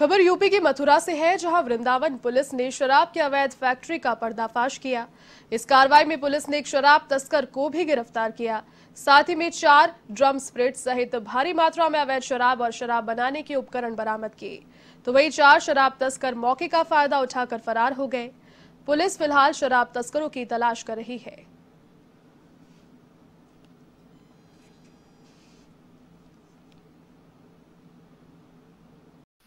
खबर यूपी के मथुरा से है जहां वृंदावन पुलिस ने शराब की अवैध फैक्ट्री का पर्दाफाश किया इस कार्रवाई में पुलिस ने एक शराब तस्कर को भी गिरफ्तार किया साथ ही में चार ड्रम स्प्रिट सहित भारी मात्रा में अवैध शराब और शराब बनाने के उपकरण बरामद किए तो वही चार शराब तस्कर मौके का फायदा उठाकर फरार हो गए पुलिस फिलहाल शराब तस्करों की तलाश कर रही है